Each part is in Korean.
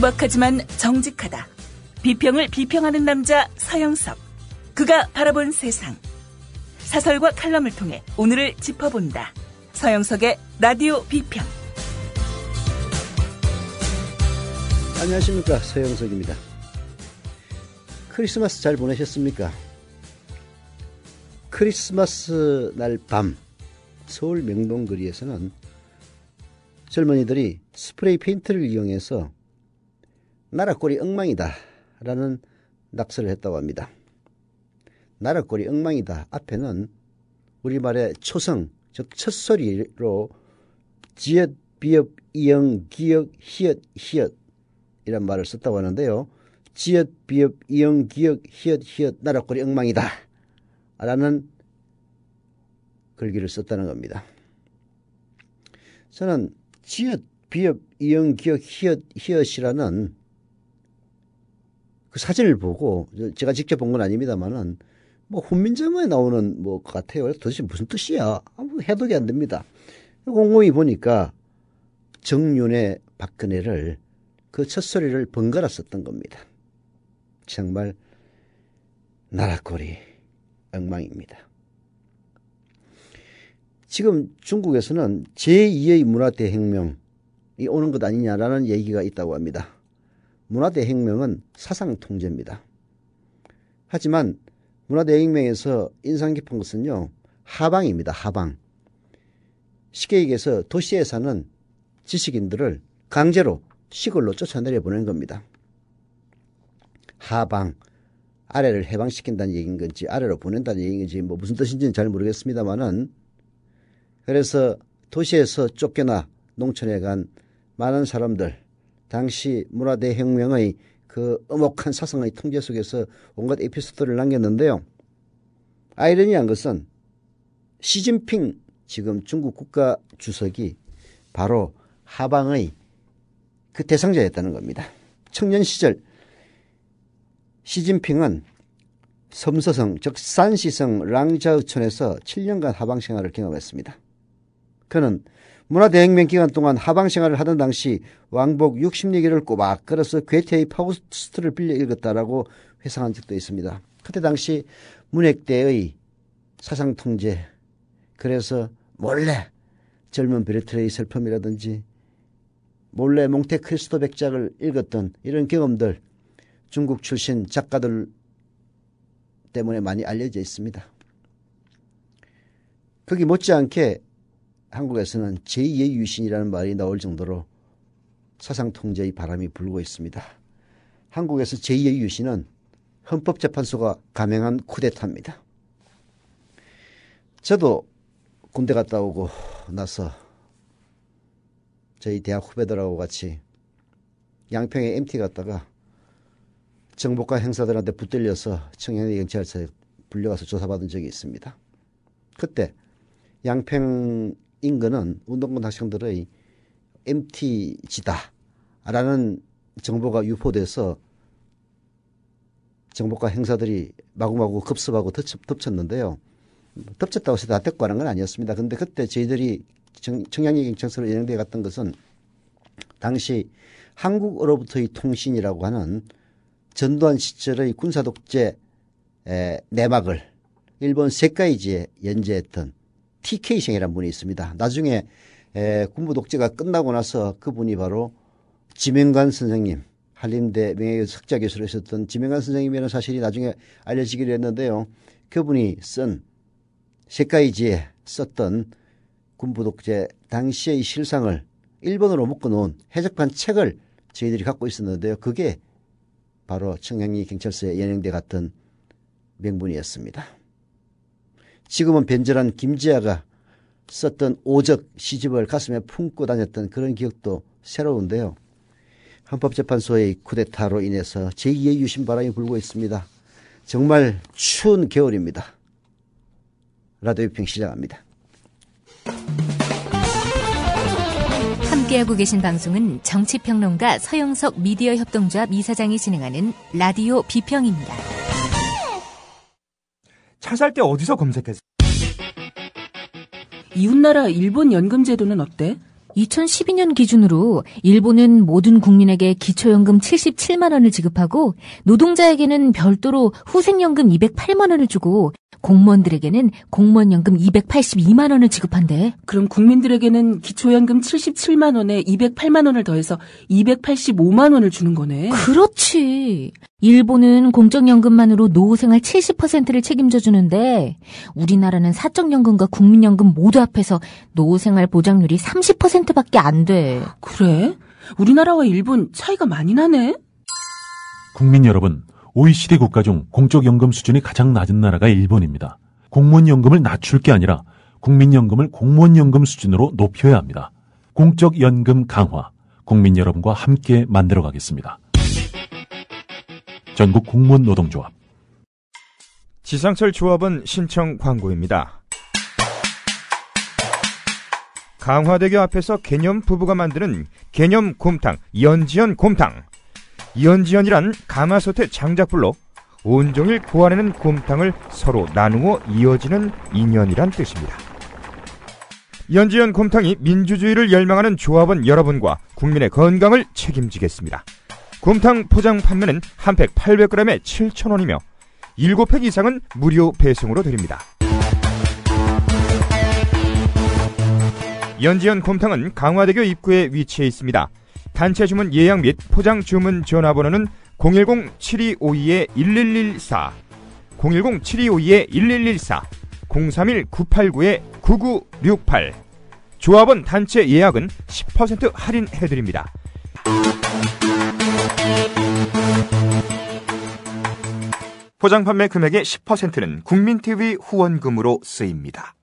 소박하지만 정직하다. 비평을 비평하는 남자 서영석. 그가 바라본 세상. 사설과 칼럼을 통해 오늘을 짚어본다. 서영석의 라디오 비평. 안녕하십니까. 서영석입니다. 크리스마스 잘 보내셨습니까? 크리스마스 날 밤, 서울 명동거리에서는 젊은이들이 스프레이 페인트를 이용해서 나라 꼴이 엉망이다 라는 낙서를 했다고 합니다. 나라 꼴이 엉망이다 앞에는 우리말의 초성 즉 첫소리로 지읒, 비읒, 이응, 기역, 히읒, 히읒 이란 말을 썼다고 하는데요. 지읒, 비읒, 이응, 기역, 히읒, 히읒 나라 꼴이 엉망이다 라는 글귀를 썼다는 겁니다. 저는 지읒, 비읒, 이응, 기역, 히읒, 히읒이라는 그 사진을 보고 제가 직접 본 건 아닙니다만은 뭐 훈민정음에 나오는 뭐 같아요. 도대체 무슨 뜻이야? 아무 해독이 안 됩니다. 곰곰이 보니까 정윤의 박근혜를 그 첫소리를 번갈아 썼던 겁니다. 정말 나라꼴이 엉망입니다. 지금 중국에서는 제2의 문화대혁명이 오는 것 아니냐라는 얘기가 있다고 합니다. 문화대혁명은 사상통제입니다. 하지만 문화대혁명에서 인상 깊은 것은요. 하방입니다. 하방. 쉽게 얘기해서 도시에 사는 지식인들을 강제로 시골로 쫓아내려 보낸 겁니다. 하방. 아래를 해방시킨다는 얘기인 건지 아래로 보낸다는 얘기인 건지 뭐 무슨 뜻인지는 잘 모르겠습니다만은 그래서 도시에서 쫓겨나 농촌에 간 많은 사람들 당시 문화대 혁명의 그엄혹한 사상의 통제 속에서 온갖 에피소드를 남겼는데요. 아이러니한 것은 시진핑 지금 중국 국가 주석이 바로 하방의 그 대상자였다는 겁니다. 청년 시절 시진핑은 섬서성 즉 산시성 랑자우촌에서 7년간 하방 생활을 경험했습니다. 그는 문화대혁명 기간 동안 하방 생활을 하던 당시 왕복 60리기를 꼬박 끌어서 괴테의 파우스트를 빌려 읽었다라고 회상한 적도 있습니다. 그때 당시 문핵대의 사상 통제 그래서 몰래 젊은 베르트레의 슬픔이라든지 몰래 몽테크리스토 백작을 읽었던 이런 경험들 중국 출신 작가들 때문에 많이 알려져 있습니다. 거기 못지않게 한국에서는 제2의 유신이라는 말이 나올 정도로 사상통제의 바람이 불고 있습니다. 한국에서 제2의 유신은 헌법재판소가 감행한 쿠데타입니다. 저도 군대 갔다 오고 나서 저희 대학 후배들하고 같이 양평에 MT 갔다가 정보과 행사들한테 붙들려서 청년의 경찰서에 불려가서 조사받은 적이 있습니다. 그때 양평 인근은 운동권 학생들의 MT지다라는 정보가 유포돼서 정보과 행사들이 마구마구 급습하고 덮쳤, 는데요 덮쳤다고 해서 다 덮고 하는 건 아니었습니다. 근데 그때 저희들이 청양리 경찰서로 연행돼 갔던 것은 당시 한국으로부터의 통신이라고 하는 전두환 시절의 군사독재 내막을 일본 세카이지에 연재했던 TK생이라는 분이 있습니다. 나중에 에, 군부 독재가 끝나고 나서 그분이 바로 지명관 선생님 한림대 명예석자 교수로 있었던 지명관 선생님이라는 사실이 나중에 알려지기로 했는데요. 그분이 쓴색깔이지에 썼던 군부 독재 당시의 실상을 일본으로 묶어놓은 해적판 책을 저희들이 갖고 있었는데요. 그게 바로 청량리 경찰서에연행돼 갔던 명분이었습니다. 지금은 변절한 김지아가 썼던 오적 시집을 가슴에 품고 다녔던 그런 기억도 새로운데요. 헌법재판소의 쿠데타로 인해서 제2의 유신 바람이 불고 있습니다. 정말 추운 겨울입니다. 라디오 평 시작합니다. 함께하고 계신 방송은 정치평론가 서영석 미디어 협동조합 이사장이 진행하는 라디오 비평입니다. 차살때 어디서 검색했어? 이웃나라 일본 연금 제도는 어때? 2012년 기준으로 일본은 모든 국민에게 기초연금 77만 원을 지급하고 노동자에게는 별도로 후생연금 208만 원을 주고 공무원들에게는 공무원연금 282만 원을 지급한대. 그럼 국민들에게는 기초연금 77만 원에 208만 원을 더해서 285만 원을 주는 거네. 그렇지. 일본은 공적연금만으로 노후생활 70%를 책임져주는데 우리나라는 사적연금과 국민연금 모두 합해서 노후생활 보장률이 30%밖에 안 돼. 그래? 우리나라와 일본 차이가 많이 나네? 국민 여러분, OECD 국가 중 공적연금 수준이 가장 낮은 나라가 일본입니다. 공무원연금을 낮출 게 아니라 국민연금을 공무원연금 수준으로 높여야 합니다. 공적연금 강화, 국민 여러분과 함께 만들어 가겠습니다. 전국 공무원 노동조합 지상철 조합은 신청 광고입니다. 강화대교 앞에서 개념 부부가 만드는 개념 곰탕, 연지연 곰탕. 연지연이란가마솥의 장작불로 온종일 고아내는 곰탕을 서로 나누어 이어지는 인연이란 뜻입니다. 연지연 곰탕이 민주주의를 열망하는 조합원 여러분과 국민의 건강을 책임지겠습니다. 곰탕 포장 판매는 한 팩 800g에 7,000원이며 7팩 이상은 무료 배송으로 드립니다. 연지연 곰탕은 강화대교 입구에 위치해 있습니다. 단체 주문 예약 및 포장 주문 전화번호는 010-7252-1114, 010-7252-1114, 031-989-9968. 조합원 단체 예약은 10% 할인해드립니다. 포장 판매 금액의 10%는 국민TV 후원금으로 쓰입니다.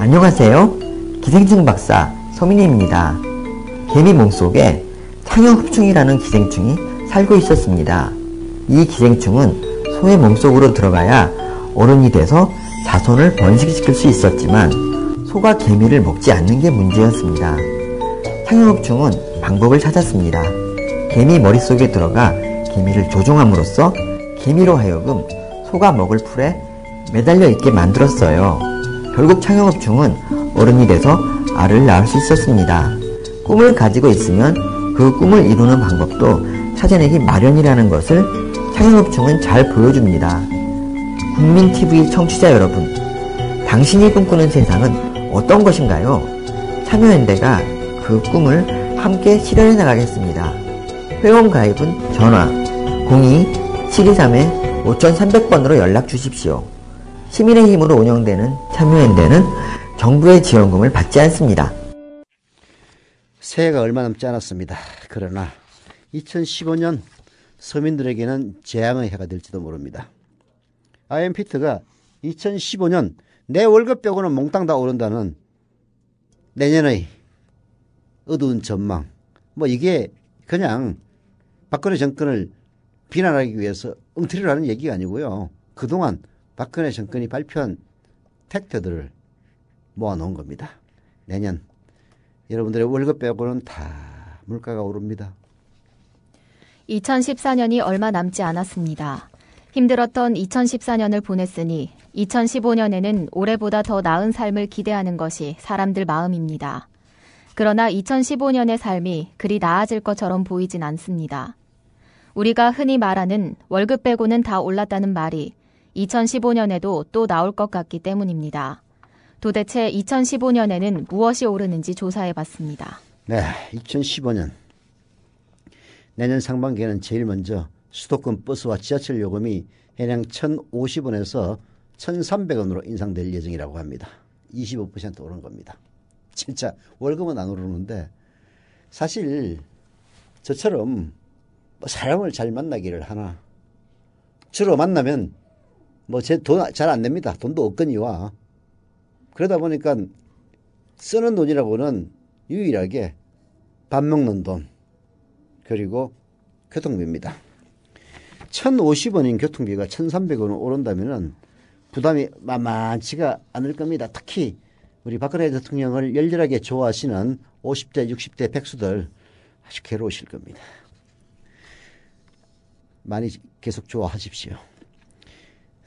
안녕하세요. 기생충 박사 서민희입니다. 개미 몸속에 창형흡충이라는 기생충이 살고 있었습니다. 이 기생충은 소의 몸속으로 들어가야 어른이 돼서 자손을 번식시킬 수 있었지만 소가 개미를 먹지 않는 게 문제였습니다. 창형흡충은 방법을 찾았습니다. 개미 머릿속에 들어가 개미를 조종함으로써 개미로 하여금 소가 먹을 풀에 매달려 있게 만들었어요. 결국 창영업종은 어른이 돼서 알을 낳을 수 있었습니다. 꿈을 가지고 있으면 그 꿈을 이루는 방법도 찾아내기 마련이라는 것을 창영업종은 잘 보여줍니다. 국민TV 청취자 여러분, 당신이 꿈꾸는 세상은 어떤 것인가요? 참여연대가 그 꿈을 함께 실현해 나가겠습니다. 회원 가입은 전화 02-723-5300번으로 연락 주십시오. 시민의 힘으로 운영되는 참여연대는 정부의 지원금을 받지 않습니다. 새해가 얼마 남지 않았습니다. 그러나 2015년 서민들에게는 재앙의 해가 될지도 모릅니다. IMPT가 2015년 내 월급 빼고는 몽땅 다 오른다는 내년의 어두운 전망. 뭐 이게 그냥 박근혜 정권을 비난하기 위해서 엉터리라는 얘기가 아니고요. 그동안 박근혜 정권이 발표한 택트들을 모아놓은 겁니다. 내년 여러분들의 월급 빼고는 다 물가가 오릅니다. 2014년이 얼마 남지 않았습니다. 힘들었던 2014년을 보냈으니 2015년에는 올해보다 더 나은 삶을 기대하는 것이 사람들 마음입니다. 그러나 2015년의 삶이 그리 나아질 것처럼 보이진 않습니다. 우리가 흔히 말하는 월급 빼고는 다 올랐다는 말이 2015년에도 또 나올 것 같기 때문입니다. 도대체 2015년에는 무엇이 오르는지 조사해 봤습니다. 네, 2015년. 내년 상반기에는 제일 먼저 수도권 버스와 지하철 요금이 해량 1,050원에서 1,300원으로 인상될 예정이라고 합니다. 25% 오른 겁니다. 진짜 월급은 안 오르는데 사실 저처럼 뭐 사람을 잘 만나기를 하나 주로 만나면 뭐제돈잘안됩니다 돈도 없거니와 그러다 보니까 쓰는 돈이라고는 유일하게 밥 먹는 돈 그리고 교통비입니다. 1,050원인 교통비가 1,300원 오른다면 부담이 만만치가 않을 겁니다. 특히 우리 박근혜 대통령을 열렬하게 좋아하시는 50대, 60대 백수들 아주 괴로우실 겁니다. 많이 계속 좋아하십시오.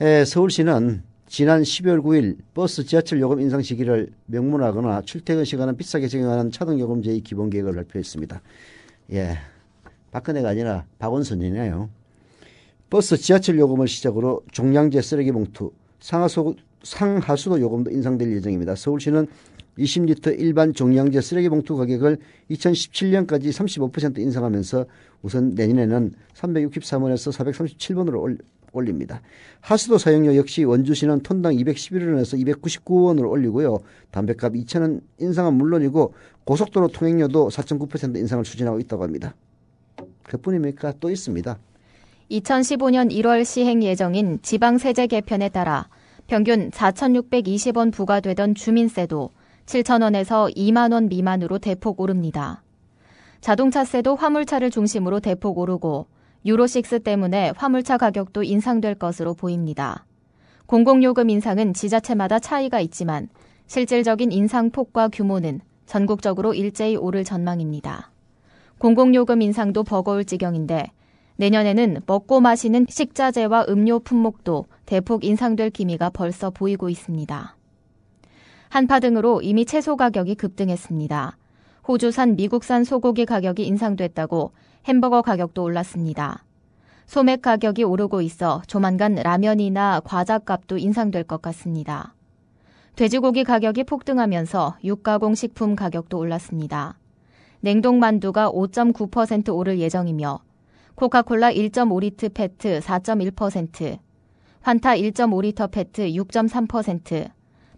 에, 서울시는 지난 12월 9일 버스 지하철 요금 인상 시기를 명문화하거나 출퇴근 시간은 비싸게 적용하는 차등요금 제의 기본계획을 발표했습니다. 예, 박근혜가 아니라 박원순이네요. 버스 지하철 요금을 시작으로 종량제 쓰레기 봉투, 상하수, 상하수도 요금도 인상될 예정입니다. 서울시는 20리터 일반 종량제 쓰레기 봉투 가격을 2017년까지 35% 인상하면서 우선 내년에는 363원에서 437원으로 올, 올립니다. 하수도 사용료 역시 원주시는 톤당 211원에서 299원으로 올리고요. 담배값 2천원 인상은 물론이고 고속도로 통행료도 4.9% 인상을 추진하고 있다고 합니다. 그뿐입니까? 또 있습니다. 2015년 1월 시행 예정인 지방세제 개편에 따라 평균 4,620원 부과되던 주민세도 7,000원에서 2만원 미만으로 대폭 오릅니다. 자동차세도 화물차를 중심으로 대폭 오르고 유로6 때문에 화물차 가격도 인상될 것으로 보입니다. 공공요금 인상은 지자체마다 차이가 있지만 실질적인 인상폭과 규모는 전국적으로 일제히 오를 전망입니다. 공공요금 인상도 버거울 지경인데 내년에는 먹고 마시는 식자재와 음료 품목도 대폭 인상될 기미가 벌써 보이고 있습니다. 한파 등으로 이미 채소 가격이 급등했습니다. 호주산 미국산 소고기 가격이 인상됐다고 햄버거 가격도 올랐습니다. 소맥 가격이 오르고 있어 조만간 라면이나 과자 값도 인상될 것 같습니다. 돼지고기 가격이 폭등하면서 육가공 식품 가격도 올랐습니다. 냉동 만두가 5.9% 오를 예정이며 코카콜라 1.5리터 페트 4.1%, 환타 1.5리터 페트 6.3%,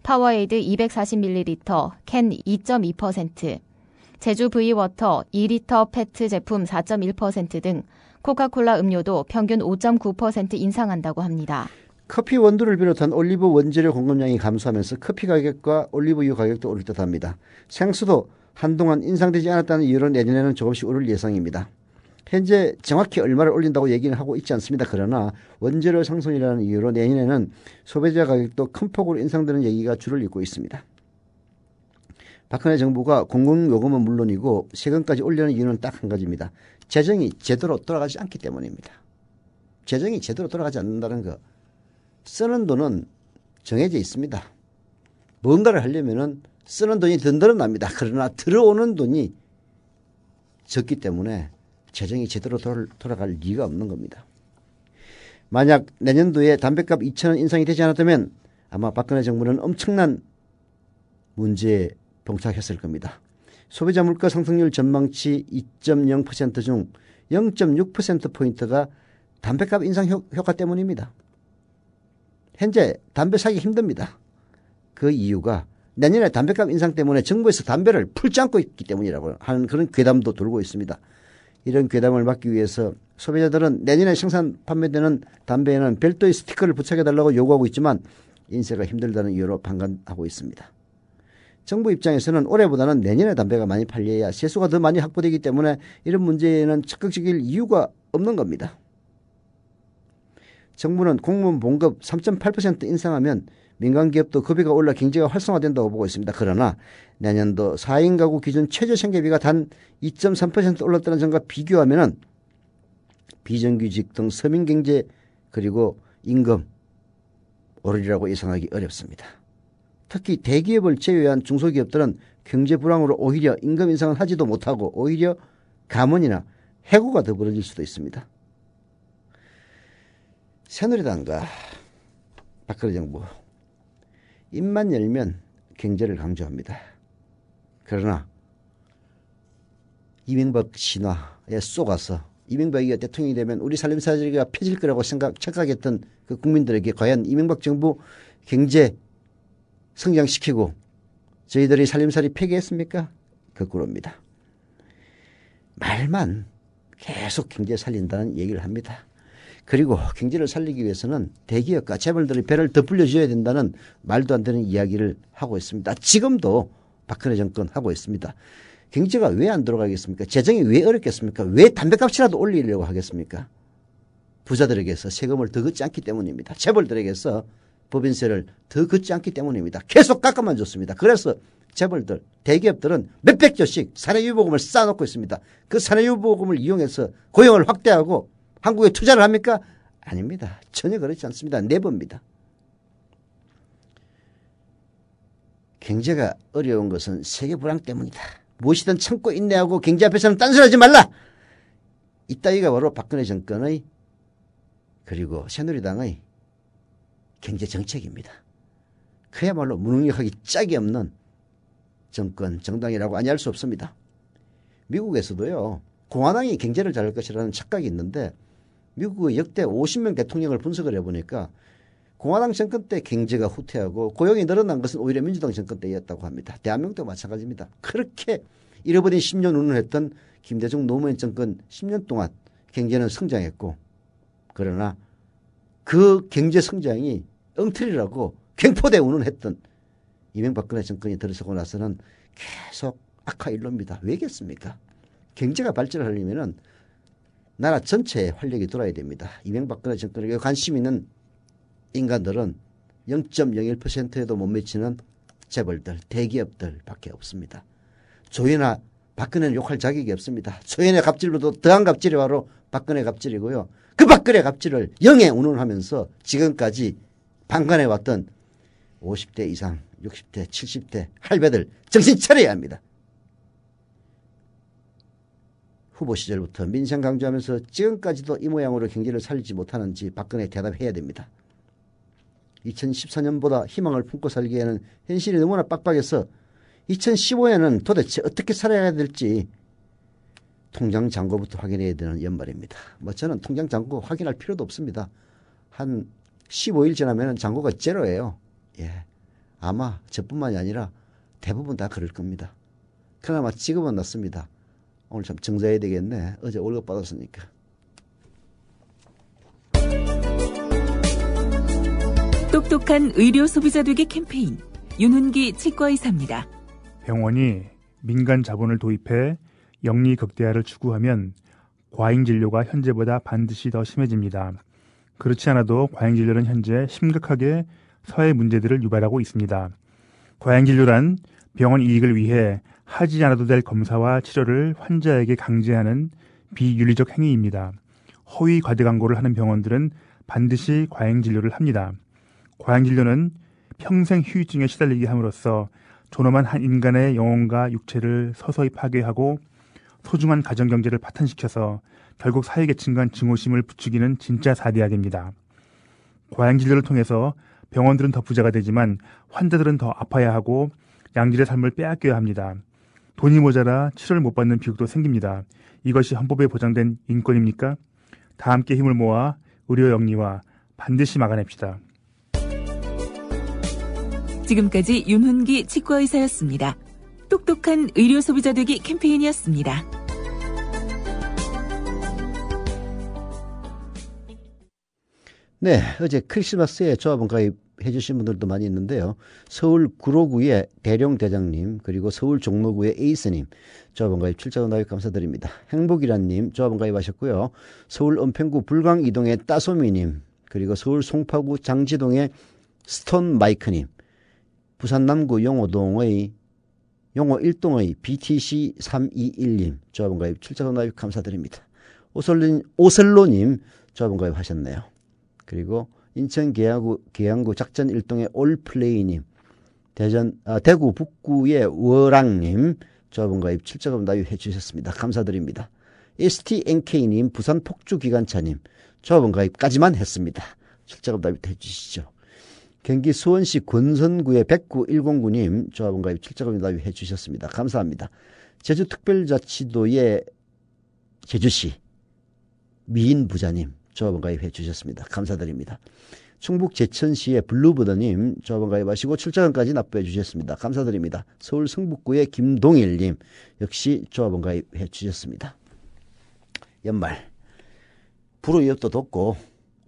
파워에이드 240ml 캔 2.2%, 제주 브이워터 2리터 페트 제품 4.1%등 코카콜라 음료도 평균 5.9% 인상한다고 합니다. 커피 원두를 비롯한 올리브 원재료 공급량이 감소하면서 커피 가격과 올리브유 가격도 오를 듯합니다. 생수도 한동안 인상되지 않았다는 이유로 내년에는 조금씩 오를 예상입니다. 현재 정확히 얼마를 올린다고 얘기는 하고 있지 않습니다. 그러나 원재료 상승이라는 이유로 내년에는 소비자 가격도 큰 폭으로 인상되는 얘기가 줄을 잇고 있습니다. 박근혜 정부가 공공요금은 물론이고 세금까지 올리는 이유는 딱 한 가지입니다. 재정이 제대로 돌아가지 않기 때문입니다. 재정이 제대로 돌아가지 않는다는 거. 쓰는 돈은 정해져 있습니다. 뭔가를 하려면은 쓰는 돈이 든든합니다. 그러나 들어오는 돈이 적기 때문에 재정이 제대로 돌, 아갈 리가 없는 겁니다. 만약 내년도에 담뱃값 2천원 인상이 되지 않았다면 아마 박근혜 정부는 엄청난 문제에 동착했을 겁니다. 소비자 물가 상승률 전망치 2.0%중 0.6%포인트가 담배값 인상 효과 때문입니다. 현재 담배 사기 힘듭니다. 그 이유가 내년에 담배값 인상 때문에 정부에서 담배를 풀지 않고 있기 때문이라고 하는 그런 괴담도 돌고 있습니다. 이런 괴담을 막기 위해서 소비자들은 내년에 생산 판매되는 담배에는 별도의 스티커를 부착해달라고 요구하고 있지만 인쇄가 힘들다는 이유로 방관하고 있습니다. 정부 입장에서는 올해보다는 내년에 담배가 많이 팔려야 세수가 더 많이 확보되기 때문에 이런 문제에는 적극적일 이유가 없는 겁니다. 정부는 공무원 봉급 3.8% 인상하면 민간기업도 급여가 올라 경제가 활성화된다고 보고 있습니다. 그러나 내년도 4인 가구 기준 최저 생계비가 단 2.3% 올랐다는 점과 비교하면 비정규직 등 서민경제 그리고 임금 오르리라고 예상하기 어렵습니다. 특히 대기업을 제외한 중소기업들은 경제 불황으로 오히려 임금 인상을 하지도 못하고 오히려 감원이나 해고가 더 벌어질 수도 있습니다. 새누리당과 박근혜 정부 입만 열면 경제를 강조합니다. 그러나 이명박 신화에 쏘가서 이명박이가 대통령이 되면 우리 살림살이가 펴질 거라고 생각 착각했던 그 국민들에게 과연 이명박 정부 경제 성장시키고 저희들이 살림살이 폐기했습니까? 거꾸로입니다. 말만 계속 경제 살린다는 얘기를 합니다. 그리고 경제를 살리기 위해서는 대기업과 재벌들이 배를 더 불려줘야 된다는 말도 안 되는 이야기를 하고 있습니다. 지금도 박근혜 정권 하고 있습니다. 경제가 왜 안 들어가겠습니까? 재정이 왜 어렵겠습니까? 왜 담배값이라도 올리려고 하겠습니까? 부자들에게서 세금을 더 걷지 않기 때문입니다. 재벌들에게서 법인세를 더 걷지 않기 때문입니다. 계속 깎아만 줬습니다. 그래서 재벌들, 대기업들은 몇백조씩 사례유보금을 쌓아놓고 있습니다. 그 사례유보금을 이용해서 고용을 확대하고 한국에 투자를 합니까? 아닙니다. 전혀 그렇지 않습니다. 내봅니다. 경제가 어려운 것은 세계 불황 때문이다. 무엇이든 참고 인내하고 경제 앞에서는 딴소리하지 말라. 이따위가 바로 박근혜 정권의 그리고 새누리당의 경제 정책입니다. 그야말로 무능력하기 짝이 없는 정권, 정당이라고 아니할 수 없습니다. 미국에서도요, 공화당이 경제를 잘할 것이라는 착각이 있는데 미국의 역대 50명 대통령을 분석을 해보니까 공화당 정권 때 경제가 후퇴하고 고용이 늘어난 것은 오히려 민주당 정권 때였다고 합니다. 대한민국도 마찬가지입니다. 그렇게 잃어버린 10년 운운했던 김대중 노무현 정권 10년 동안 경제는 성장했고 그러나 그 경제 성장이 엉터리라고 횡포대운는 했던 이명박근혜 정권이 들어서고 나서는 계속 악화일로입니다. 왜겠습니까? 경제가 발전하려면은 나라 전체에 활력이 돌아야 됩니다. 이명박근혜 정권에게 관심 있는 인간들은 0.01%에도 못 미치는 재벌들, 대기업들 밖에 없습니다. 조연아 박근혜는 욕할 자격이 없습니다. 조연의 갑질로도 더한 갑질이 바로 박근혜 갑질이고요. 그 박근혜 갑질을 영에 운운하면서 지금까지 방관에 왔던 50대 이상, 60대, 70대 할배들 정신 차려야 합니다. 후보 시절부터 민생 강조하면서 지금까지도 이 모양으로 경제를 살리지 못하는지 박근혜 대답해야 됩니다. 2014년보다 희망을 품고 살기에는 현실이 너무나 빡빡해서 2 0 1 5년은 도대체 어떻게 살아야 될지 통장 잔고부터 확인해야 되는 연말입니다. 뭐 저는 통장 잔고 확인할 필요도 없습니다. 한 15일 지나면 잔고가 제로예요. 예. 아마 저뿐만이 아니라 대부분 다 그럴 겁니다. 그나마 지금은 낫습니다. 오늘 참 정자해야 되겠네. 어제 월급 받았으니까. 똑똑한 의료 소비자 되기 캠페인 윤훈기 치과의사입니다. 병원이 민간 자본을 도입해 영리 극대화를 추구하면 과잉 진료가 현재보다 반드시 더 심해집니다. 그렇지 않아도 과잉 진료는 현재 심각하게 사회 문제들을 유발하고 있습니다. 과잉 진료란 병원 이익을 위해 하지 않아도 될 검사와 치료를 환자에게 강제하는 비윤리적 행위입니다. 허위 과대 광고를 하는 병원들은 반드시 과잉 진료를 합니다. 과잉 진료는 평생 휴유증에 시달리게 함으로써 존엄한 한 인간의 영혼과 육체를 서서히 파괴하고 소중한 가정 경제를 파탄시켜서 결국 사회계층 간 증오심을 부추기는 진짜 사대악입니다. 과잉 진료를 통해서 병원들은 더 부자가 되지만 환자들은 더 아파야 하고 양질의 삶을 빼앗겨야 합니다. 돈이 모자라 치료를 못 받는 비극도 생깁니다. 이것이 헌법에 보장된 인권입니까? 다 함께 힘을 모아 의료 영리와 반드시 막아냅시다. 지금까지 윤훈기 치과의사였습니다. 똑똑한 의료 소비자 되기 캠페인이었습니다. 네, 어제 크리스마스에 조합원 가입해 주신 분들도 많이 있는데요. 서울 구로구의 대령 대장님 그리고 서울 종로구의 에이스님 조합원 가입 출자원 가입 감사드립니다. 행복이란님 조합원 가입하셨고요. 서울 은평구 불광이동의 따소미님 그리고 서울 송파구 장지동의 스톤 마이크님 부산 남구 용호동의 용호 1동의 BTC321님 조합원 가입 출자원 가입 감사드립니다. 오설린, 오셀로님 조합원 가입하셨네요. 그리고 인천 계양구, 계양구 작전 일동의 올플레이님, 대전 아, 대구 북구의 워랑님 조합원 가입 7자금 나유해 주셨습니다. 감사드립니다. STNK님 부산 폭주기관차님 조합원 가입까지만 했습니다. 7자금 나입해 주시죠. 경기 수원시 권선구의 백구 109님 조합원 가입 7자금 나입해 주셨습니다. 감사합니다. 제주특별자치도의 제주시 미인 부자님 조합원 가입해 주셨습니다. 감사드립니다. 충북 제천시의 블루보더님 조합원 가입하시고 출장까지 납부해 주셨습니다. 감사드립니다. 서울 성북구의 김동일님 역시 조합원 가입해 주셨습니다. 연말 불우이협도 돕고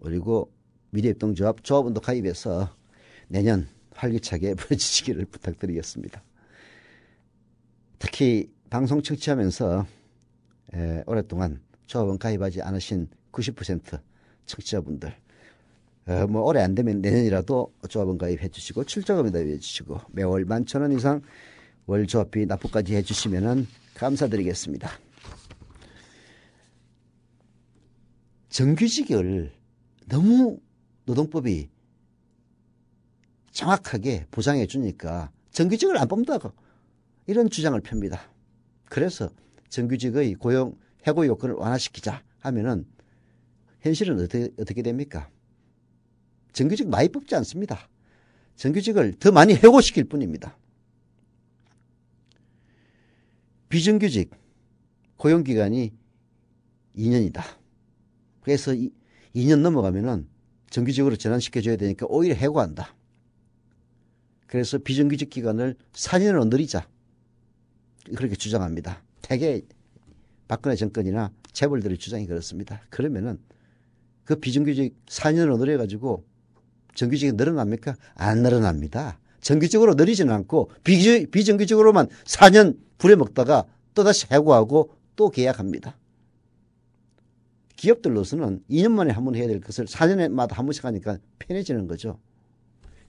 그리고 미래협동조합 조합원도 가입해서 내년 활기차게 보부주시기를 부탁드리겠습니다. 특히 방송 청취하면서 에, 오랫동안 조합원 가입하지 않으신 90% 청취자분들 어, 뭐 올해 안 되면 내년이라도 조합원 가입해 주시고 출자금에 가입해 주시고 매월 만천원 이상 월 조합비 납부까지 해주시면 감사드리겠습니다. 정규직을 너무 노동법이 정확하게 보장해 주니까 정규직을 안 뽑는다고 이런 주장을 펴니다. 그래서 정규직의 고용 해고 요건을 완화시키자 하면은 현실은 어떻게, 어떻게 됩니까? 정규직 많이 뽑지 않습니다. 정규직을 더 많이 해고시킬 뿐입니다. 비정규직 고용기간이 2년이다. 그래서 2년 넘어가면은 정규직으로 전환시켜줘야 되니까 오히려 해고한다. 그래서 비정규직 기간을 4년으로 늘리자. 그렇게 주장합니다. 대개 박근혜 정권이나 재벌들의 주장이 그렇습니다. 그러면은 그 비정규직 4년을 늘려가지고 정규직이 늘어납니까? 안 늘어납니다. 정규직으로 늘리지는 않고 비정, 비정규직으로만 4년 부려먹다가 또다시 해고하고 또 계약합니다. 기업들로서는 2년 만에 한번 해야 될 것을 4년마다 한 번씩 하니까 편해지는 거죠.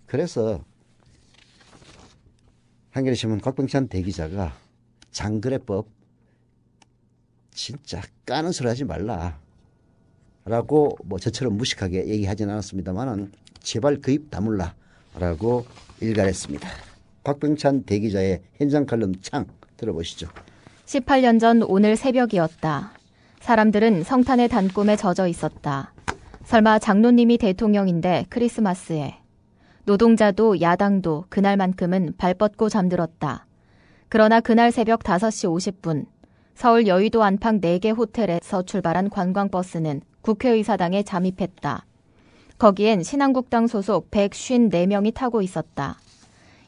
그래서 한겨레신문 곽병찬 대기자가 장그래법 진짜 까는 소리 하지 말라. 라고 뭐 저처럼 무식하게 얘기하진 않았습니다만은 제발 그 입 다물라 라고 일갈했습니다. 박병찬 대기자의 현장 칼럼 창 들어보시죠. 18년 전 오늘 새벽이었다. 사람들은 성탄의 단꿈에 젖어 있었다. 설마 장로님이 대통령인데 크리스마스에. 노동자도 야당도 그날만큼은 발 뻗고 잠들었다. 그러나 그날 새벽 5시 50분 서울 여의도 안팎 4개 호텔에서 출발한 관광버스는 국회의사당에 잠입했다. 거기엔 신한국당 소속 154명이 타고 있었다.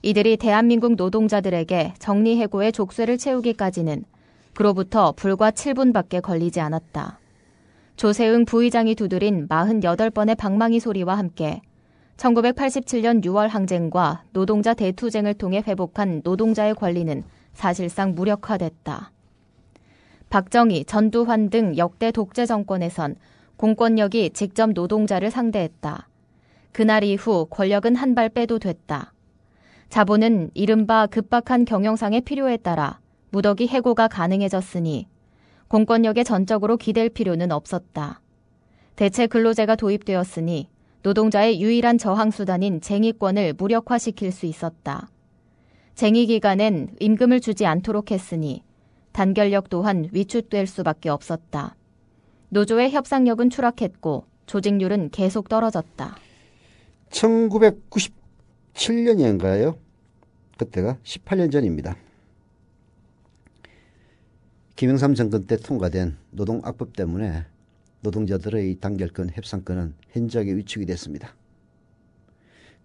이들이 대한민국 노동자들에게 정리해고의 족쇄를 채우기까지는 그로부터 불과 7분밖에 걸리지 않았다. 조세응 부의장이 두드린 48번의 방망이 소리와 함께 1987년 6월 항쟁과 노동자 대투쟁을 통해 회복한 노동자의 권리는 사실상 무력화됐다. 박정희, 전두환 등 역대 독재 정권에선 공권력이 직접 노동자를 상대했다. 그날 이후 권력은 한 발 빼도 됐다. 자본은 이른바 급박한 경영상의 필요에 따라 무더기 해고가 가능해졌으니 공권력에 전적으로 기댈 필요는 없었다. 대체 근로제가 도입되었으니 노동자의 유일한 저항수단인 쟁의권을 무력화시킬 수 있었다. 쟁의 기간엔 임금을 주지 않도록 했으니 단결력 또한 위축될 수밖에 없었다. 노조의 협상력은 추락했고 조직률은 계속 떨어졌다. 1997년인가요? 그때가 18년 전입니다. 김영삼 정권 때 통과된 노동악법 때문에 노동자들의 단결권 협상권은 현저하게 위축이 됐습니다.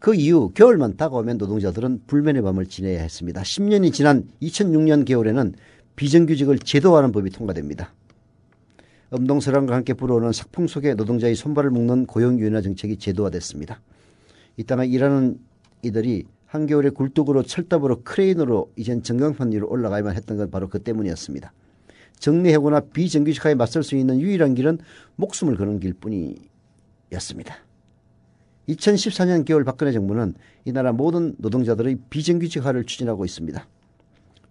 그 이후 겨울만 다가오면 노동자들은 불면의 밤을 지내야 했습니다. 10년이 지난 2006년 겨울에는 비정규직을 제도화하는 법이 통과됩니다. 엄동설랑과 함께 불어오는 삭풍 속에 노동자의 손발을 묶는 고용유인화 정책이 제도화됐습니다. 이 땅에 일하는 이들이 한겨울에 굴뚝으로 철탑으로 크레인으로 이젠 전광판 위로 올라가야만 했던 건 바로 그 때문이었습니다. 정리해고나 비정규직화에 맞설 수 있는 유일한 길은 목숨을 거는 길뿐이었습니다. 2014년 겨울 박근혜 정부는 이 나라 모든 노동자들의 비정규직화를 추진하고 있습니다.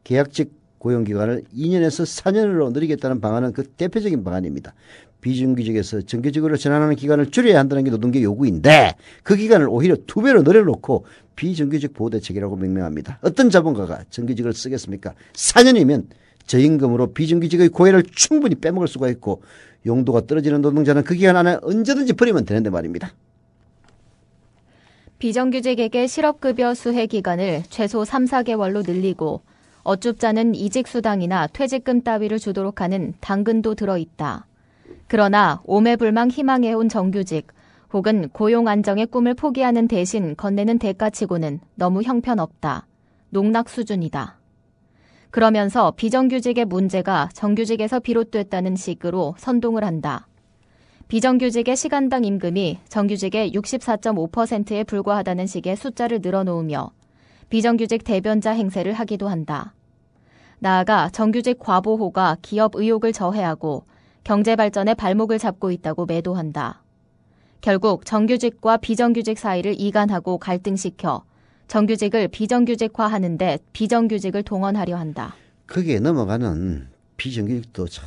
계약직 고용 기간을 2년에서 4년으로 늘리겠다는 방안은 그 대표적인 방안입니다. 비정규직에서 정규직으로 전환하는 기간을 줄여야 한다는 게 노동계 요구인데 그 기간을 오히려 두 배로 늘려놓고 비정규직 보호 대책이라고 명명합니다. 어떤 자본가가 정규직을 쓰겠습니까? 4년이면 저임금으로 비정규직의 고해를 충분히 빼먹을 수가 있고 용도가 떨어지는 노동자는 그 기간 안에 언제든지 버리면 되는데 말입니다. 비정규직에게 실업급여 수혜 기간을 최소 3, 4개월로 늘리고 어쭙자는 이직수당이나 퇴직금 따위를 주도록 하는 당근도 들어있다. 그러나 오매불망 희망해온 정규직 혹은 고용 안정의 꿈을 포기하는 대신 건네는 대가치고는 너무 형편없다. 농락 수준이다. 그러면서 비정규직의 문제가 정규직에서 비롯됐다는 식으로 선동을 한다. 비정규직의 시간당 임금이 정규직의 64.5%에 불과하다는 식의 숫자를 늘어놓으며 비정규직 대변자 행세를 하기도 한다. 나아가 정규직 과보호가 기업 의혹을 저해하고 경제 발전에 발목을 잡고 있다고 매도한다. 결국 정규직과 비정규직 사이를 이간하고 갈등시켜 정규직을 비정규직화하는데 비정규직을 동원하려 한다. 거기에 넘어가는 비정규직도 참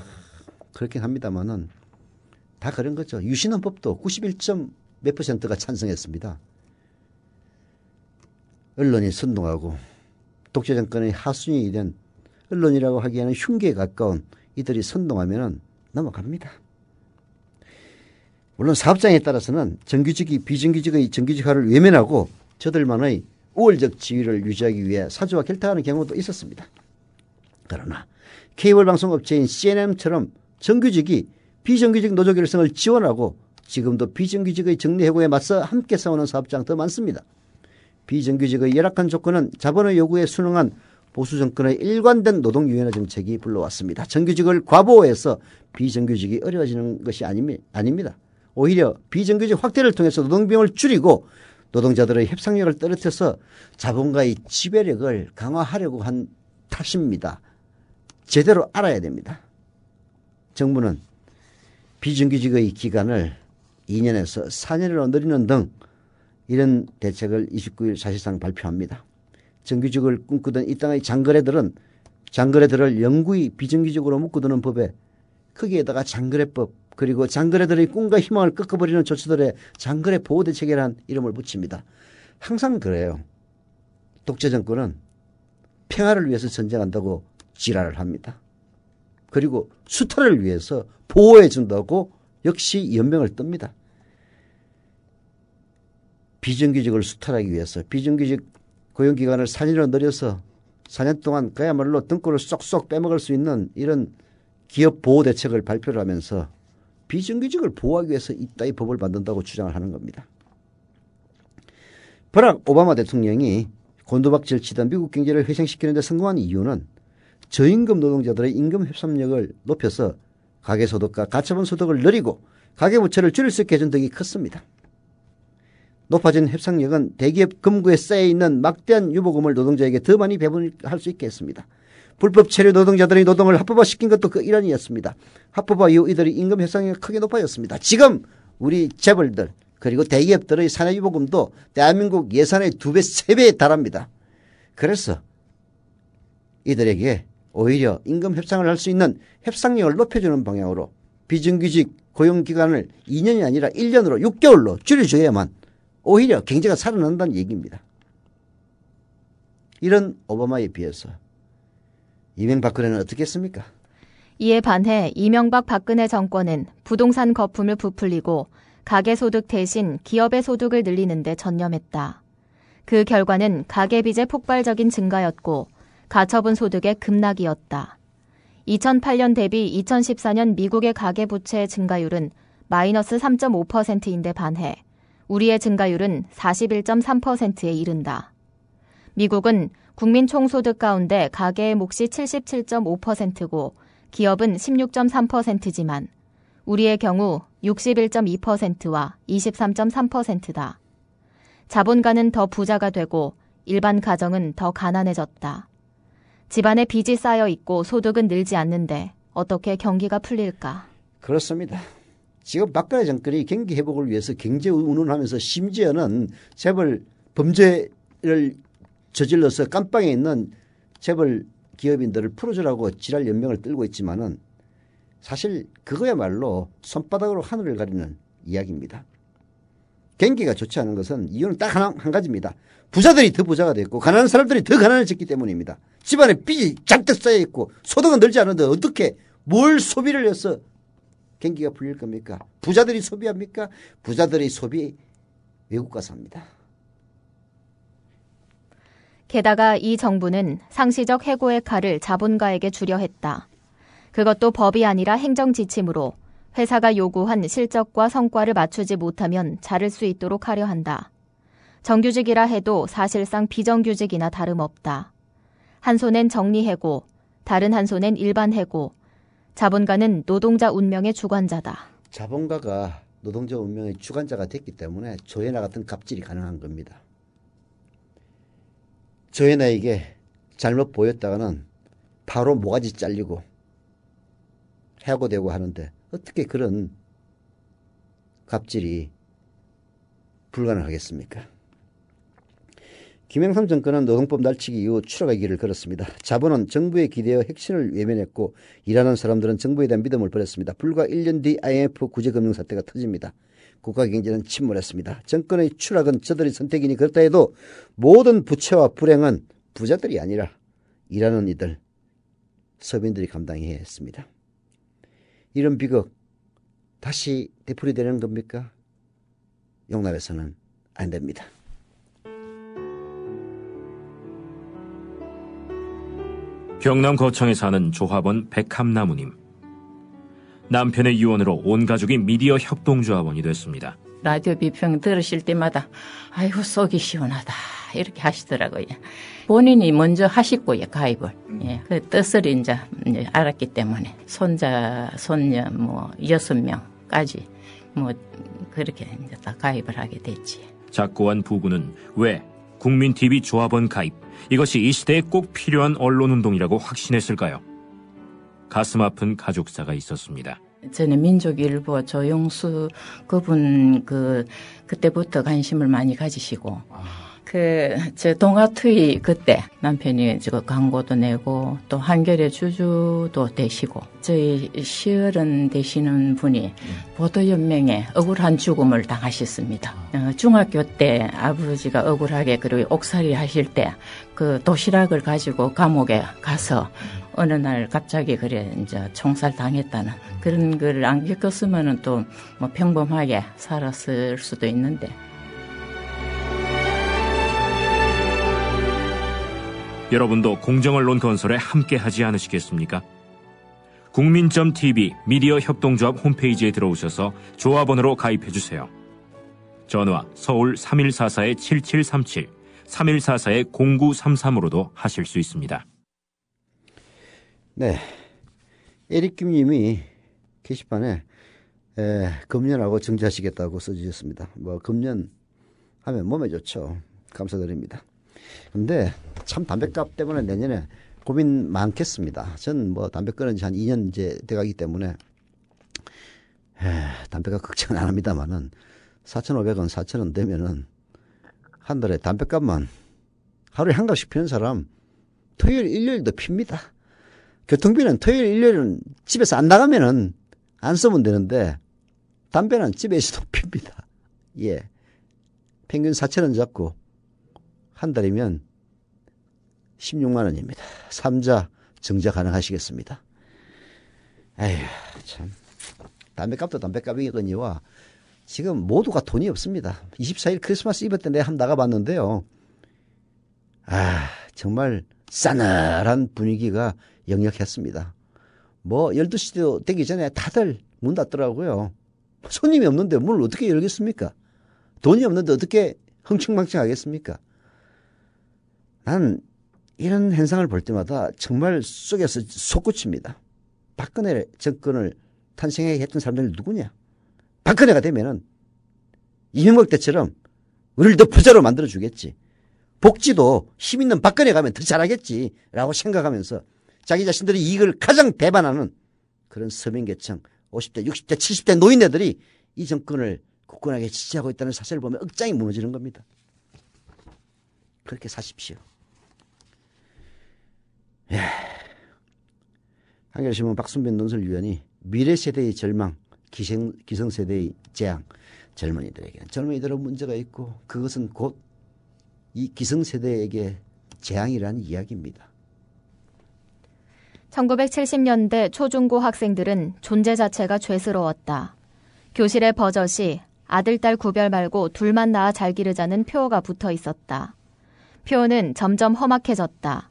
그렇긴 합니다만은 다 그런 거죠. 유신헌법도 91. 몇 퍼센트가 찬성했습니다. 언론이 선동하고 독재 정권의 하순이 된 언론이라고 하기에는 흉기에 가까운 이들이 선동하면은 넘어갑니다. 물론 사업장에 따라서는 정규직이 비정규직의 정규직화를 외면하고 저들만의 우월적 지위를 유지하기 위해 사주와 결탁하는 경우도 있었습니다. 그러나 케이블 방송 업체인 CNN처럼 정규직이 비정규직 노조 결성을 지원하고 지금도 비정규직의 정리 해고에 맞서 함께 싸우는 사업장 더 많습니다. 비정규직의 열악한 조건은 자본의 요구에 순응한 보수 정권의 일관된 노동유연화 정책이 불러왔습니다. 정규직을 과보해서 호 비정규직이 어려워지는 것이 아닙니, 아닙니다. 오히려 비정규직 확대를 통해서 노동병을 줄이고 노동자들의 협상력을 떨어뜨려서 자본가의 지배력을 강화하려고 한 탓입니다. 제대로 알아야 됩니다. 정부는 비정규직의 기간을 2년에서 4년으로 늘리는 등 이런 대책을 29일 사실상 발표합니다. 정규직을 꿈꾸던 이 땅의 장거래들은 장거래들을 영구히 비정규직으로 묶어두는 법에 거기에다가 장거래법 그리고 장거래들의 꿈과 희망을 꺾어버리는 조치들의 장거래 보호 대책이라는 이름을 붙입니다. 항상 그래요. 독재 정권은 평화를 위해서 전쟁한다고 지랄을 합니다. 그리고 수탈을 위해서 보호해 준다고 역시 연명을 뜹니다. 비정규직을 수탈하기 위해서 비정규직 고용기간을 4년으로 늘려서 4년 동안 그야말로 등골을 쏙쏙 빼먹을 수 있는 이런 기업 보호 대책을 발표를 하면서 비정규직을 보호하기 위해서 이따위 법을 만든다고 주장을 하는 겁니다. 버락 오바마 대통령이 곤두박질 치던 미국 경제를 회생시키는 데 성공한 이유는 저임금 노동자들의 임금 협상력을 높여서 가계소득과 가처분 소득을 늘리고 가계부채를 줄일 수 있게 해준 덕이 컸습니다. 높아진 협상력은 대기업 금고에 쌓여있는 막대한 유보금을 노동자에게 더 많이 배분할 수 있게 했습니다. 불법 체류 노동자들의 노동을 합법화시킨 것도 그 일환이었습니다. 합법화 이후 이들의 임금 협상력이 크게 높아졌습니다. 지금 우리 재벌들 그리고 대기업들의 사내 유보금도 대한민국 예산의 두 배 세배에 달합니다. 그래서 이들에게 오히려 임금 협상을 할 수 있는 협상력을 높여주는 방향으로 비정규직 고용기간을 2년이 아니라 1년으로 6개월로 줄여줘야만 오히려 경제가 살아난다는 얘기입니다. 이런 오바마에 비해서 이명박근혜는 어떻게 했습니까? 이에 반해 이명박 박근혜 정권은 부동산 거품을 부풀리고 가계소득 대신 기업의 소득을 늘리는 데 전념했다. 그 결과는 가계비제 폭발적인 증가였고 가처분 소득의 급락이었다. 2008년 대비 2014년 미국의 가계부채 증가율은 마이너스 3.5%인데 반해 우리의 증가율은 41.3%에 이른다. 미국은 국민 총소득 가운데 가계의 몫이 77.5%고 기업은 16.3%지만 우리의 경우 61.2%와 23.3%다. 자본가는 더 부자가 되고 일반 가정은 더 가난해졌다. 집안에 빚이 쌓여 있고 소득은 늘지 않는데 어떻게 경기가 풀릴까? 그렇습니다. 지금 박근혜 정권이 경기 회복을 위해서 경제 운운하면서 심지어는 재벌 범죄를 저질러서 깜빵에 있는 재벌 기업인들을 풀어주라고 지랄 연명을 들고 있지만은 사실 그거야말로 손바닥으로 하늘을 가리는 이야기입니다. 경기가 좋지 않은 것은 이유는 딱 하나, 한 가지입니다. 부자들이 더 부자가 됐고 가난한 사람들이 더 가난해졌기 때문입니다. 집안에 빚이 잔뜩 쌓여있고 소득은 늘지 않은데 어떻게 뭘 소비를 해서 경기가 풀릴 겁니까? 부자들이 소비합니까? 부자들의 소비 외국 가서 합니다. 게다가 이 정부는 상시적 해고의 칼을 자본가에게 주려 했다. 그것도 법이 아니라 행정 지침으로 회사가 요구한 실적과 성과를 맞추지 못하면 자를 수 있도록 하려 한다. 정규직이라 해도 사실상 비정규직이나 다름없다. 한 손엔 정리해고, 다른 한 손엔 일반해고, 자본가는 노동자 운명의 주관자다. 자본가가 노동자 운명의 주관자가 됐기 때문에 조현아 같은 갑질이 가능한 겁니다. 조현아에게 잘못 보였다가는 바로 모가지 잘리고 해고되고 하는데 어떻게 그런 갑질이 불가능하겠습니까? 김영삼 정권은 노동법 날치기 이후 추락의 길을 걸었습니다. 자본은 정부에 기대어 핵심을 외면했고 일하는 사람들은 정부에 대한 믿음을 버렸습니다. 불과 1년 뒤 IMF 구제금융 사태가 터집니다. 국가 경제는 침몰했습니다. 정권의 추락은 저들의 선택이니 그렇다 해도 모든 부채와 불행은 부자들이 아니라 일하는 이들, 서민들이 감당해야 했습니다. 이런 비극 다시 되풀이되는 겁니까? 용납해서는 안 됩니다. 경남 거창에 사는 조합원 백합나무님. 남편의 유언으로 온 가족이 미디어 협동조합원이 됐습니다. 라디오 비평 들으실 때마다 아이고 속이 시원하다 이렇게 하시더라고요. 본인이 먼저 하시고요 가입을. 예, 그 뜻을 이제 예, 알았기 때문에 손자 손녀 뭐 여섯 명까지 뭐 그렇게 이제 다 가입을 하게 됐지. 작고한 부부는 왜 국민 TV 조합원 가입 이것이 이 시대에 꼭 필요한 언론 운동이라고 확신했을까요? 가슴 아픈 가족사가 있었습니다. 저는 민족일보 조용수 그분 그 그때부터 관심을 많이 가지시고 아. 그, 제 동아투이 그때 남편이 지금 광고도 내고 또 한결의 주주도 되시고 저희 시어른 되시는 분이 보도연맹에 억울한 죽음을 당하셨습니다. 아. 어, 중학교 때 아버지가 억울하게 그리고 옥살이 하실 때 그 도시락을 가지고 감옥에 가서 음. 어느 날 갑자기 그래 이제 총살 당했다는 그런 걸 안 겪었으면은 또 뭐 평범하게 살았을 수도 있는데 여러분도 공정을 논 건설에 함께하지 않으시겠습니까? 국민.tv 미디어 협동조합 홈페이지에 들어오셔서 조합원으로 가입해 주세요. 전화 서울 3144-7737, 3144-0933으로도 하실 수 있습니다. 네. 에릭김 님이 게시판에 에, 금년하고 증자하시겠다고 써주셨습니다. 뭐 금년 하면 몸에 좋죠. 감사드립니다. 근데 참 담배값 때문에 내년에 고민 많겠습니다. 전 뭐 담배 끊은 지한 2년 이제 돼가기 때문에 에, 담배가 걱정은 안 합니다만은 4,500원, 4,000원 되면은 한 달에 담배값만 하루에 한 갑씩 피는 사람 토요일, 일요일도 핍니다. 교통비는 토요일, 일요일은 집에서 안 나가면은 안 쓰면 되는데 담배는 집에서도 핍니다. 예. 평균 4,000원 잡고 한 달이면 16만 원입니다. 3자 증자 가능하시겠습니다. 에휴 참 담배값도 담배값이거니와 지금 모두가 돈이 없습니다. 24일 크리스마스 이브 때 내가 한번 나가봤는데요. 아 정말 싸늘한 분위기가 역력했습니다. 뭐 12시도 되기 전에 다들 문 닫더라고요. 손님이 없는데 문을 어떻게 열겠습니까? 돈이 없는데 어떻게 흥청망청 하겠습니까? 난 이런 현상을 볼 때마다 정말 속에서 솟구칩니다. 박근혜 정권을 탄생하게 했던 사람들이 누구냐? 박근혜가 되면은 이명박 때처럼 우리를 더 부자로 만들어주겠지. 복지도 힘 있는 박근혜 가면 더 잘하겠지라고 생각하면서 자기 자신들의 이익을 가장 배반하는 그런 서민계층 50대, 60대, 70대 노인네들이 이 정권을 굳건하게 지지하고 있다는 사실을 보면 억장이 무너지는 겁니다. 그렇게 사십시오. 예. 한겨레신문 박순빈 논설위원이 미래 세대의 절망, 기생, 기성세대의 재앙, 젊은이들에게는 젊은이들은 문제가 있고 그것은 곧 이 기성세대에게 재앙이라는 이야기입니다. 1970년대 초중고 학생들은 존재 자체가 죄스러웠다. 교실의 버젓이 아들, 딸 구별 말고 둘만 낳아 잘 기르자는 표어가 붙어 있었다. 표어는 점점 험악해졌다.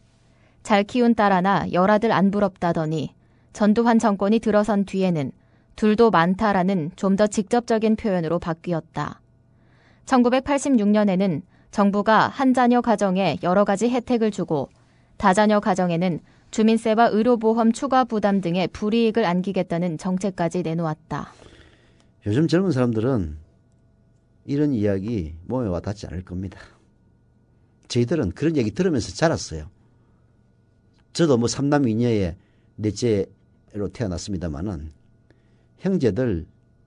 잘 키운 딸 하나 열아들 안 부럽다더니 전두환 정권이 들어선 뒤에는 둘도 많다라는 좀 더 직접적인 표현으로 바뀌었다. 1986년에는 정부가 한 자녀 가정에 여러 가지 혜택을 주고 다자녀 가정에는 주민세와 의료보험 추가 부담 등의 불이익을 안기겠다는 정책까지 내놓았다. 요즘 젊은 사람들은 이런 이야기 몸에 와닿지 않을 겁니다. 저희들은 그런 얘기 들으면서 자랐어요. 저도 뭐 삼남 이녀의 넷째로 태어났습니다마는 형제들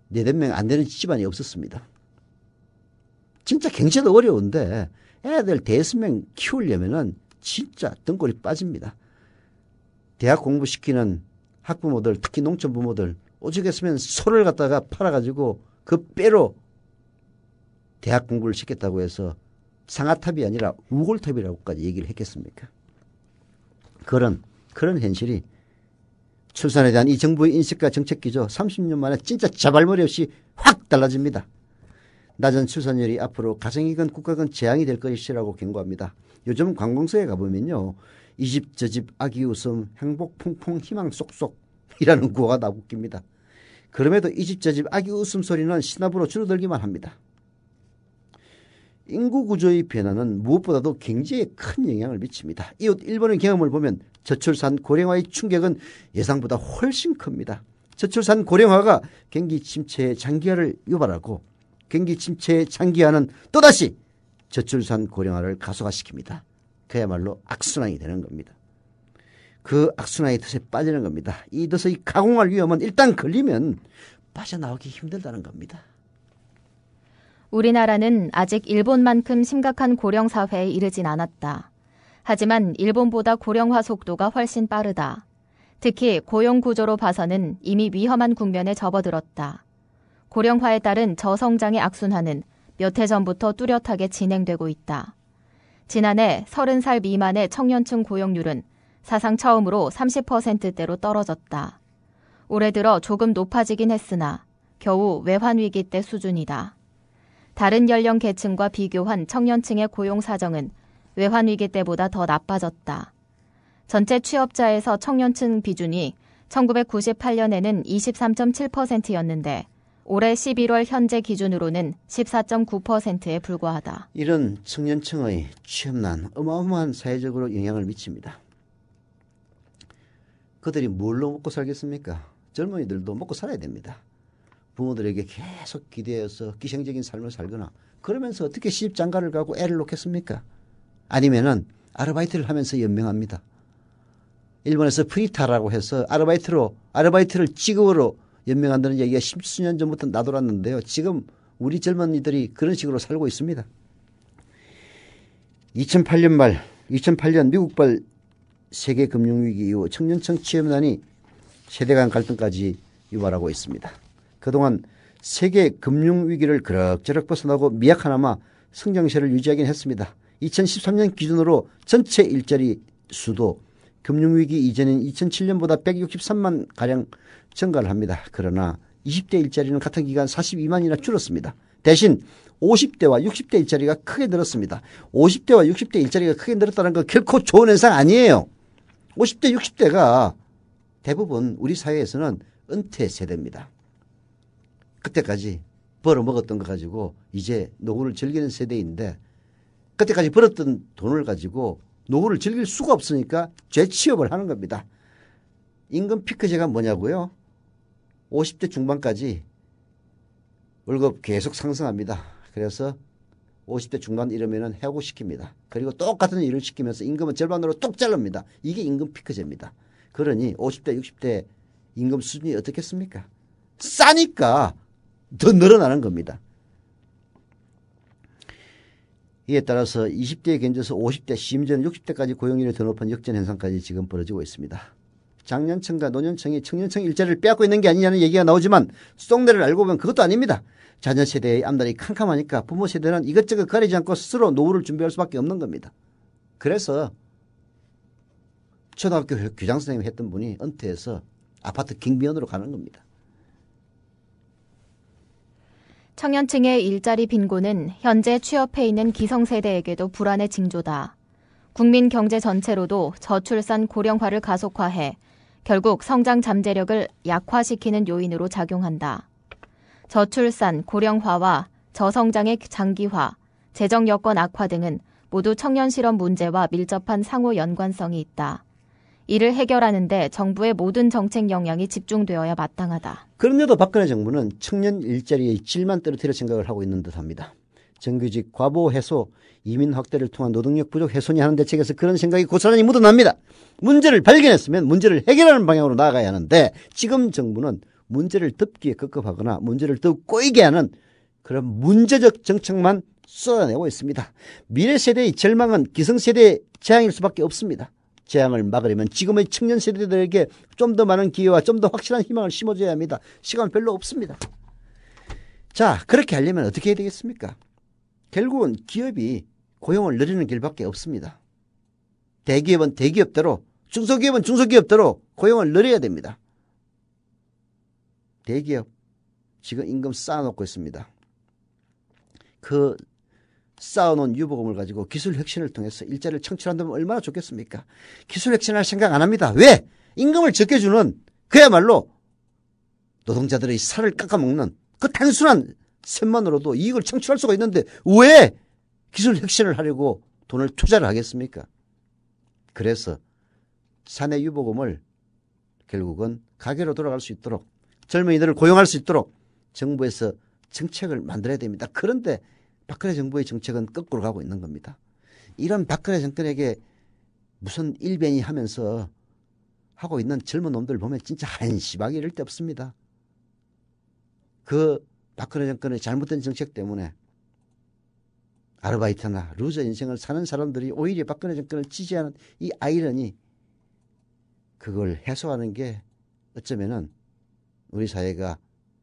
네댓 명안 되는 집안이 없었습니다. 진짜 경제도 어려운데 애들 대여섯 명 키우려면은 진짜 등골이 빠집니다. 대학 공부시키는 학부모들 특히 농촌 부모들 오죽했으면 소를 갖다가 팔아가지고 그빼로 대학 공부를 시켰다고 해서 상아탑이 아니라 우골탑이라고까지 얘기를 했겠습니까? 그런 그런 현실이 출산에 대한 이 정부의 인식과 정책 기조 30년 만에 진짜 자발머리 없이 확 달라집니다. 낮은 출산율이 앞으로 가정이건 국가건 재앙이 될 것이라고 경고합니다. 요즘 관공서에 가보면요. 이집저집 아기 웃음 행복 풍풍 희망 쏙쏙이라는 구호가 나웃깁니다. 그럼에도 이집저집 아기 웃음소리는 시나으로 줄어들기만 합니다. 인구 구조의 변화는 무엇보다도 경제에 큰 영향을 미칩니다. 이웃 일본의 경험을 보면 저출산 고령화의 충격은 예상보다 훨씬 큽니다. 저출산 고령화가 경기 침체의 장기화를 유발하고 경기 침체의 장기화는 또다시 저출산 고령화를 가속화시킵니다. 그야말로 악순환이 되는 겁니다. 그 악순환의 뜻에 빠지는 겁니다. 이 뜻의 가공할 위험은 일단 걸리면 빠져나오기 힘들다는 겁니다. 우리나라는 아직 일본만큼 심각한 고령 사회에 이르진 않았다. 하지만 일본보다 고령화 속도가 훨씬 빠르다. 특히 고용 구조로 봐서는 이미 위험한 국면에 접어들었다. 고령화에 따른 저성장의 악순환은 몇 해 전부터 뚜렷하게 진행되고 있다. 지난해 30살 미만의 청년층 고용률은 사상 처음으로 30%대로 떨어졌다. 올해 들어 조금 높아지긴 했으나 겨우 외환위기 때 수준이다. 다른 연령 계층과 비교한 청년층의 고용 사정은 외환위기 때보다 더 나빠졌다. 전체 취업자에서 청년층 비준이 1998년에는 23.7%였는데 올해 11월 현재 기준으로는 14.9%에 불과하다. 이런 청년층의 취업난 어마어마한 사회적으로 영향을 미칩니다. 그들이 뭘로 먹고 살겠습니까? 젊은이들도 먹고 살아야 됩니다. 부모들에게 계속 기대해서 기생적인 삶을 살거나 그러면서 어떻게 시집 장가를 가고 애를 놓겠습니까? 아니면은 아르바이트를 하면서 연명합니다. 일본에서 프리타라고 해서 아르바이트로 아르바이트를 직업으로 연명한다는 얘기가 십수년 전부터 나돌았는데요. 지금 우리 젊은이들이 그런 식으로 살고 있습니다. 2008년 말 2008년 미국발 세계 금융위기 이후 청년층 취업난이 세대 간 갈등까지 유발하고 있습니다. 그동안 세계 금융위기를 그럭저럭 벗어나고 미약하나마 성장세를 유지하긴 했습니다. 2013년 기준으로 전체 일자리 수도 금융위기 이전인 2007년보다 163만 가량 증가를 합니다. 그러나 20대 일자리는 같은 기간 42만이나 줄었습니다. 대신 50대와 60대 일자리가 크게 늘었습니다. 50대와 60대 일자리가 크게 늘었다는 건 결코 좋은 현상 아니에요. 50대, 60대가 대부분 우리 사회에서는 은퇴 세대입니다. 그때까지 벌어먹었던 거 가지고 이제 노후를 즐기는 세대인데 그때까지 벌었던 돈을 가지고 노후를 즐길 수가 없으니까 재취업을 하는 겁니다. 임금 피크제가 뭐냐고요? 50대 중반까지 월급 계속 상승합니다. 그래서 50대 중반 이러면 해고시킵니다. 그리고 똑같은 일을 시키면서 임금은 절반으로 뚝 자릅니다. 이게 임금 피크제입니다. 그러니 50대, 60대 임금 수준이 어떻겠습니까? 싸니까 더 늘어나는 겁니다. 이에 따라서 20대에 견져서 50대 심지어는 60대까지 고용률이 더 높은 역전 현상까지 지금 벌어지고 있습니다. 장년층과 노년층이 청년층 일자리를 빼앗고 있는 게 아니냐는 얘기가 나오지만 수동대를 알고 보면 그것도 아닙니다. 자녀 세대의 암달이 캄캄하니까 부모 세대는 이것저것 가리지 않고 스스로 노후를 준비할 수밖에 없는 겁니다. 그래서 초등학교 교장 선생님 했던 분이 은퇴해서 아파트 경비원으로 가는 겁니다. 청년층의 일자리 빈곤은 현재 취업해 있는 기성세대에게도 불안의 징조다. 국민 경제 전체로도 저출산 고령화를 가속화해 결국 성장 잠재력을 약화시키는 요인으로 작용한다. 저출산, 고령화와 저성장의 장기화, 재정 여건 악화 등은 모두 청년 실업 문제와 밀접한 상호 연관성이 있다. 이를 해결하는데 정부의 모든 정책 역량이 집중되어야 마땅하다. 그런데도 박근혜 정부는 청년 일자리의 질만 떨어뜨릴 생각을 하고 있는 듯합니다. 정규직 과보 해소, 이민 확대를 통한 노동력 부족 해소니 하는 대책에서 그런 생각이 고스란히 묻어납니다. 문제를 발견했으면 문제를 해결하는 방향으로 나아가야 하는데 지금 정부는 문제를 덮기에 급급하거나 문제를 더 꼬이게 하는 그런 문제적 정책만 쏟아내고 있습니다. 미래 세대의 절망은 기성세대의 재앙일 수밖에 없습니다. 재앙을 막으려면 지금의 청년 세대들에게 좀 더 많은 기회와 좀 더 확실한 희망을 심어줘야 합니다. 시간 별로 없습니다. 자, 그렇게 하려면 어떻게 해야 되겠습니까? 결국은 기업이 고용을 늘리는 길밖에 없습니다. 대기업은 대기업대로, 중소기업은 중소기업대로 고용을 늘려야 됩니다. 대기업, 지금 임금 쌓아놓고 있습니다. 그 쌓아놓은 유보금을 가지고 기술 혁신을 통해서 일자리를 창출한다면 얼마나 좋겠습니까? 기술 혁신할 생각 안 합니다. 왜? 임금을 적게 주는 그야말로 노동자들의 살을 깎아먹는 그 단순한 셈만으로도 이익을 창출할 수가 있는데 왜 기술 혁신을 하려고 돈을 투자를 하겠습니까? 그래서 사내 유보금을 결국은 가게로 돌아갈 수 있도록 젊은이들을 고용할 수 있도록 정부에서 정책을 만들어야 됩니다. 그런데 박근혜 정부의 정책은 거꾸로 가고 있는 겁니다. 이런 박근혜 정권에게 무슨 일변이 하면서 하고 있는 젊은 놈들 보면 진짜 한심하게 이럴 데 없습니다. 그 박근혜 정권의 잘못된 정책 때문에 아르바이트나 루저 인생을 사는 사람들이 오히려 박근혜 정권을 지지하는 이 아이러니 그걸 해소하는 게 어쩌면은 우리 사회가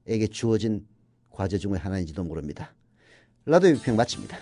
에게 주어진 과제 중의 하나인지도 모릅니다. 라디오 6평 마칩니다.